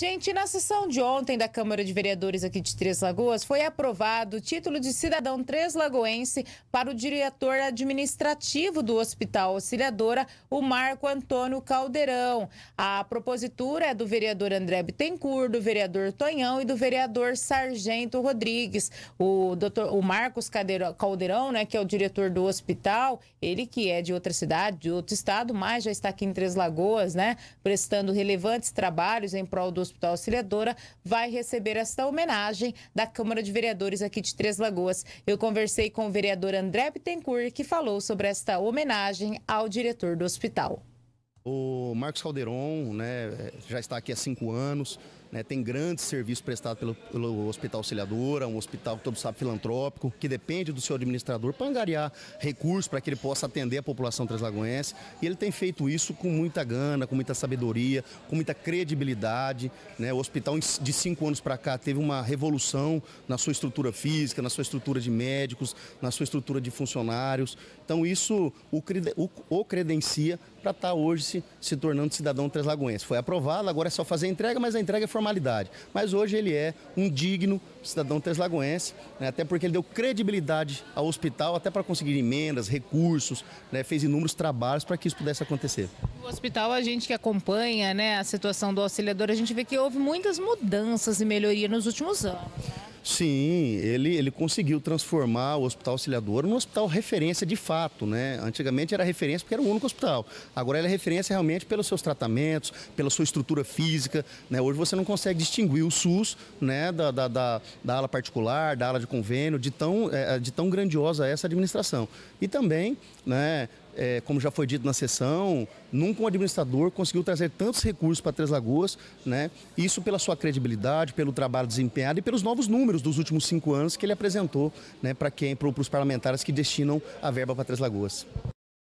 Gente, na sessão de ontem da Câmara de Vereadores aqui de Três Lagoas, foi aprovado o título de cidadão Lagoense para o diretor administrativo do Hospital Auxiliadora, o Marco Antônio Caldeirão. A propositura é do vereador André Bittencourt, do vereador Tonhão e do vereador Sargento Rodrigues. O, doutor, o Marcos Caldeirão, né, que é o diretor do hospital, ele que é de outra cidade, de outro estado, mas já está aqui em Três Lagoas, né, prestando relevantes trabalhos em prol do Hospital Auxiliadora vai receber esta homenagem da Câmara de Vereadores aqui de Três Lagoas. Eu conversei com o vereador André Bittencourt, que falou sobre esta homenagem ao diretor do hospital. O Marcos Calderon né, já está aqui há cinco anos, né, tem grandes serviços prestados pelo, pelo, Hospital Auxiliadora, um hospital que todo sabe filantrópico, que depende do seu administrador para angariar recursos para que ele possa atender a população translagoense. E ele tem feito isso com muita gana, com muita sabedoria, com muita credibilidade. Né? O hospital, de cinco anos para cá, teve uma revolução na sua estrutura física, na sua estrutura de médicos, na sua estrutura de funcionários. Então, isso o, o credencia para estar tá hoje se, se tornando cidadão treslagoense. Foi aprovado, agora é só fazer a entrega, mas a entrega é formalidade. Mas hoje ele é um digno cidadão treslagoense, né, até porque ele deu credibilidade ao hospital, até para conseguir emendas, recursos, né, fez inúmeros trabalhos para que isso pudesse acontecer. O hospital, a gente que acompanha né, a situação do auxiliador, a gente vê que houve muitas mudanças e melhoria nos últimos anos. Sim, ele, ele conseguiu transformar o Hospital auxiliador num hospital referência de fato, né? Antigamente era referência porque era o único hospital. Agora ele é referência realmente pelos seus tratamentos, pela sua estrutura física, né? Hoje você não consegue distinguir o SUS, né, da, da, da, da ala particular, da ala de convênio, de tão, é, é de tão grandiosa essa administração. E também, né, é, como já foi dito na sessão, nunca um administrador conseguiu trazer tantos recursos para Três Lagoas, né? Isso pela sua credibilidade, pelo trabalho desempenhado e pelos novos números dos últimos cinco anos que ele apresentou, né, para quem, para os parlamentares que destinam a verba para Três Lagoas.